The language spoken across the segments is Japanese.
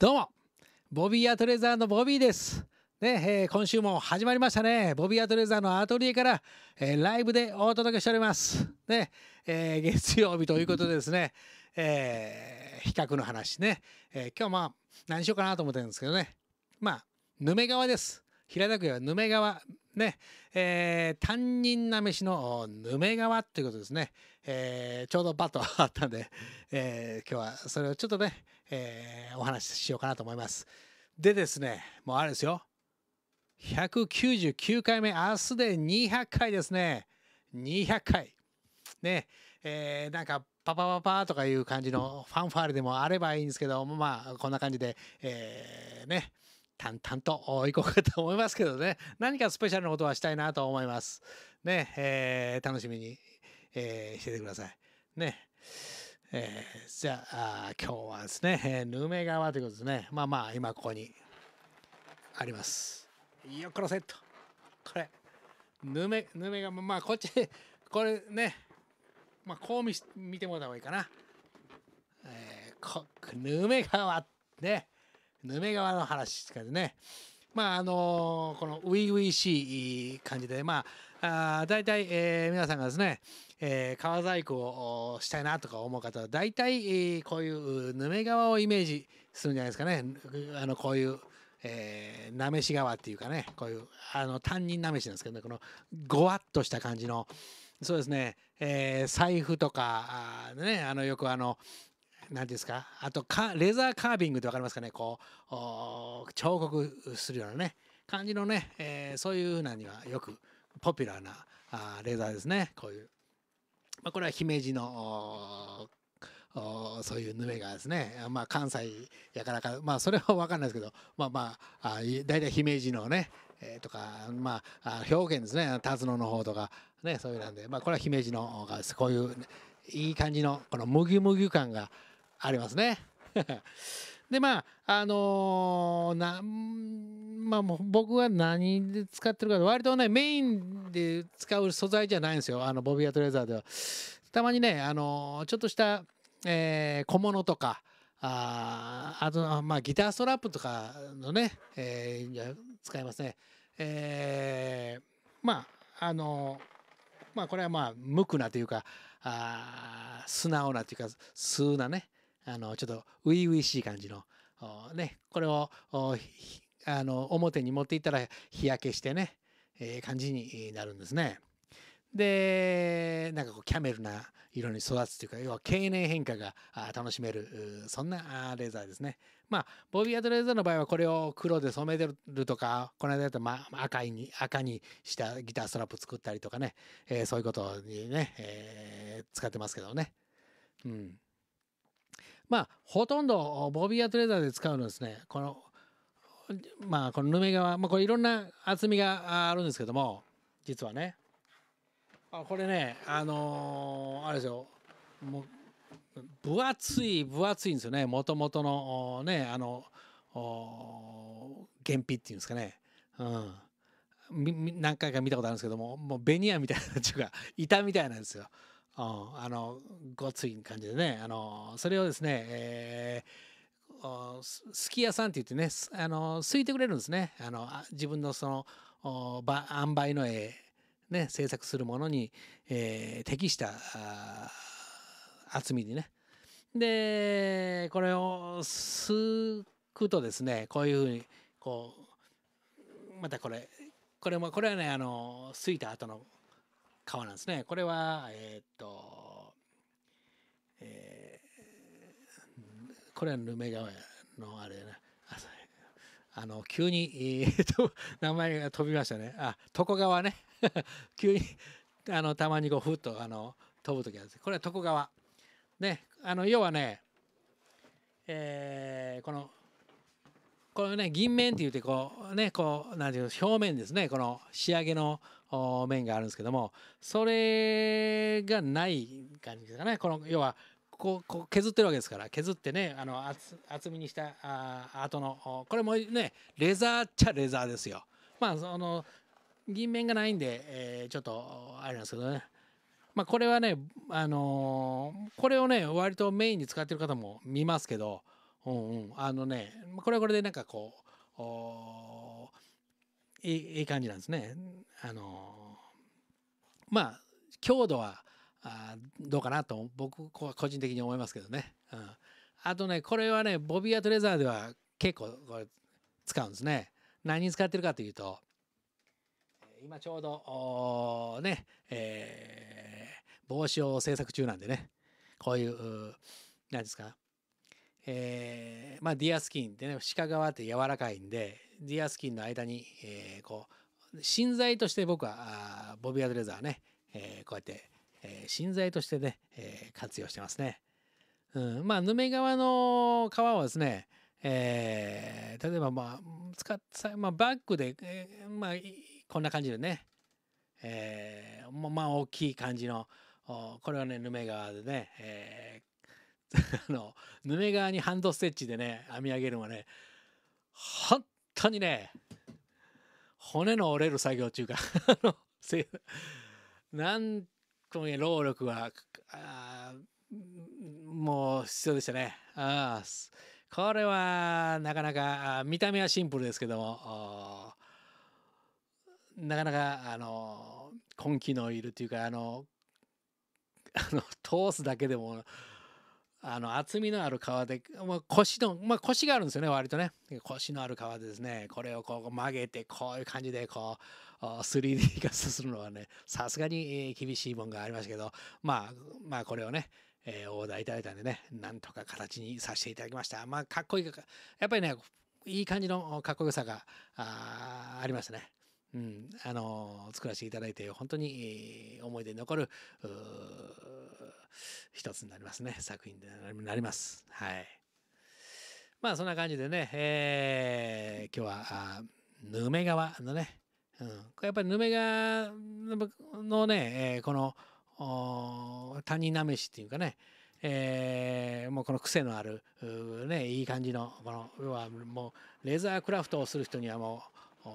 どうもボビーアトレザーのボビーです。ね、えー、今週も始まりましたね。ボビーアトレザーのアトリエから、えー、ライブでお届けしております。ね、えー、月曜日ということでですね、え比較の話ね、え今日まあ何しようかなと思ってるんですけどね、まあ、ヌメ川です。平田区はヌメ川、ね、えー、担任なしのヌメ川ということですね、えー、ちょうどバッとあったんで、えー、今日はそれをちょっとね、えー、お話ししようかなと思います。でですね、もうあれですよ。199回目、明日で200回ですね。200回。ね、えー、なんか、パパパパとかいう感じのファンファーレでもあればいいんですけど、まあ、こんな感じで、えー、ね、淡々と行こうかと思いますけどね、何かスペシャルなことはしたいなと思います。ね、えー、楽しみに、えー、しててください。ね、えー、じゃあ今日はですね、えー、ヌメ川ということですねまあまあ今ここにありますよこのセットこれヌメヌメ川まあこっちこれねまあこう見見てもらった方がいいかな、えー、こヌメ川ねヌメ川の話ですからねまああのー、この初々しい感じでまああ大体、えー、皆さんがですね、えー、革細工をしたいなとか思う方は大体、えー、こういうぬめ革をイメージするんじゃないですかねあのこういう、えなめし革っていうかねこういうあの担任なめしなんですけどねこのごわっとした感じのそうですね、えー、財布とかあねあのよくあの何ですかあとかレザーカービングって分かりますかねこう彫刻するようなね感じのね、えー、そういうふうなにはよくポピュラーなあレーザーですねこういう、まあ、これは姫路のそういうぬめがですね、まあ、関西やからか、まあ、それは分かんないですけど、まあまあ、あ大体姫路のね、えー、とか、まあ、兵庫県ですね、辰野の方とか、ね、そういうなんで、まあ、これは姫路のがこういう、いい感じの、このむぎむぎ感がありますね。で、まあ、あのー、まあ、僕は何で使ってるか割とねメインで使う素材じゃないんですよあのボビアトレーザーではたまにねあのちょっとした、えー、小物とかああと、まあ、ギターストラップとかのね、えー、使いますね。えー、まああのまあこれはまあ無垢なというかあ素直なというか素なねあのちょっと初々しい感じのねこれをあの表に持っていったら日焼けしてね、えー、感じになるんですね。でなんかこうキャメルな色に育つというか要は経年変化が楽しめるそんなレーザーですねまあボビーアトレーザーの場合はこれを黒で染めてるとかこの間だと、ま、赤いに赤にしたギターストラップ作ったりとかね、えー、そういうことにね、えー、使ってますけどねうんまあほとんどボビーアトレーザーで使うのですねこのまあこのヌメ側、まあ、これいろんな厚みがあるんですけども実はねあこれねあのー、あれですよもう分厚い分厚いんですよねもともとのねあの原皮っていうんですかね、うん、何回か見たことあるんですけどももうベニヤみたいなっていうか板みたいなんですよ、うん、あのごつい感じでねあのそれをですね、えーすき屋さんって言ってねあのすいてくれるんですねあの自分のそのば塩梅の絵ね制作するものに、えー、適した厚みにねでこれをすくとですねこういうふうにこうまたこれこれもこれはねあのすいた後の皮なんですねこれはえー、っとこれはルメジャーのあれねあの急に、えー、と 名前が飛びましたねあ床川ね 急にあのたまにこうふっとあの飛ぶ時はですこれは床川ねあの要はね、えー、このこれね銀面って言ってこうねこうなんていう表面ですねこの仕上げの面があるんですけどもそれがない感じですかねこの要はこうこう削ってるわけですから削ってねあの厚厚みにしたあ後のこれもねレザーっちゃレザーですよ。まあその銀面がないんで、えー、ちょっとあれなんですけどね。まあ、これはね、あのー、これをね割とメインに使ってる方も見ますけど、うんうん、あのねこれはこれでなんかこういい感じなんですね。あのー、まあ強度はあどうかなと僕個人的に思いますけどね、うん、あとねこれはねボビーアトレザーでは結構これ使うんですね何に使ってるかというと今ちょうどね、えー、帽子を制作中なんでねこういう何ですかえー、まあディアスキンってね鹿革って柔らかいんでディアスキンの間に、えー、こう芯材として僕はボビアドレザーね、えー、こうやってえー、芯材としてね、えー、活用してますね。うん、まあヌメ革の皮はですね、えー、例えばまあ使っまあ、バッグで、えー、まあこんな感じでね、えー、まあ大きい感じのこれはねヌメ革でね、えー、あのヌメ革にハンドステッチでね編み上げるのはね本当にね骨の折れる作業中か あの、なんこの労力はあもう必要でしたね。あこれはなかなか見た目はシンプルですけどもなかなかあの根気のいるというかあのあの通すだけでもあの厚みのある革で、まあ、腰の、まあ、腰があるんですよね割とね腰のある革ですねこれをこう曲げてこういう感じでこう 3D 化するのはねさすがに厳しいもんがありましたけどまあまあこれをねえー、オーダーいただいたんでね、なんとか形にさせていただきました。まあ、かっこいいか、やっぱりね、いい感じのかっこよさがありましたね。うん、あのー、作らせていただいて、本当に思い出に残る、一つになりますね、作品になります。はい。まあ、そんな感じでね、えー、今日は、ヌメ川のね、うん、やっぱりヌメガのね、えー、この他人なめしっていうかね、えー、もうこの癖のある、ね、いい感じのこの要はもうレーザークラフトをする人にはもう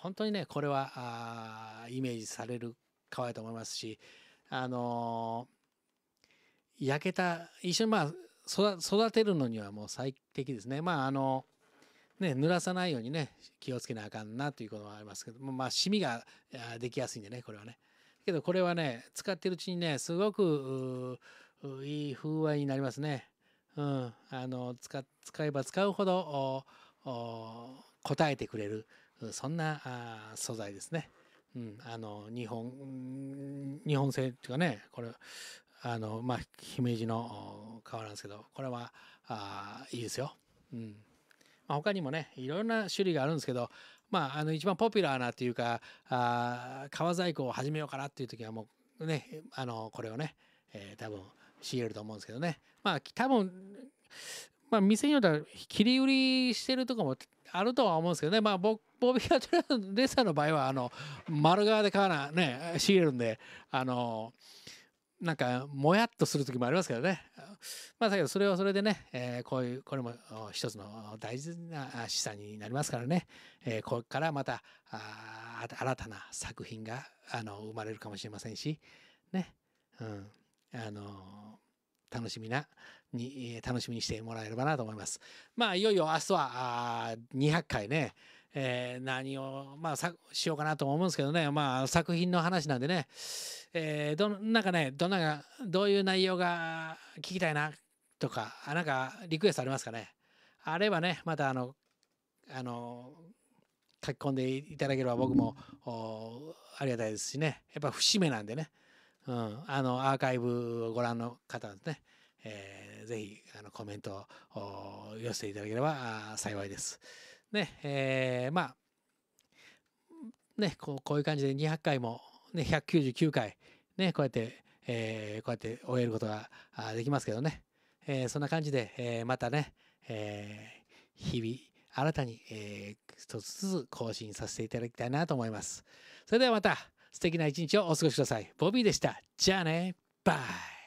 本当にねこれはあイメージされる顔やと思いますし、あのー、焼けた一緒にまあ育てるのにはもう最適ですね。まああのね、濡らさないようにね、気をつけなあかんなということもありますけども、まあ、シミができやすいんでね、これはね。けど、これはね、使ってるうちにね、すごくいい風合いになりますね。うん、あの使使えば使うほど応えてくれるそんなあ素材ですね。うん、あの日本日本製っていうかねこれあのまあ姫路の革なんですけどこれはああいいですよ。うんまあ、他にもねいろんな種類があるんですけど、まあ、あの一番ポピュラーなっていうかあ革細工を始めようかなっていう時はもうねあのこれをね、えー、多分仕入れると思うんですけどねまあ多分まあ店によっては切り売りしてるとかもあるとは思うんですけどねまあ僕ボビー・アトレーサーの場合はあの丸側で買わなね仕入れるんであのーなんかもやっとする時もありますけどねまあだけどそれはそれでね、えー、こういうこれも一つの大事な資産になりますからね、えー、これからまたあ新たな作品があの生まれるかもしれませんしね、うん、あの楽しみなに楽しみにしてもらえればなと思います。まあいよいよ明日はあ200回ねえー、何を、まあ、しようかなと思うんですけどね、まあ、作品の話なんでね、えー、どなんかねどんなどういう内容が聞きたいなとかなんかリクエストありますかねあればねまたあのあの書き込んでいただければ僕もありがたいですしねやっぱ節目なんでね、うん、あのアーカイブをご覧の方ですね、えー、ぜひあのコメントを寄せていただければ幸いです。ね、えー、まあ、ね、こうこういう感じで200回も、ね、199回、ね、こうやって、えー、こうやって終えることができますけどね、えー、そんな感じで、えー、またね、えー、日々新たに、えー、一つずつ更新させていただきたいなと思います。それではまた素敵な一日をお過ごしください。ボビーでした。じゃあね、バイ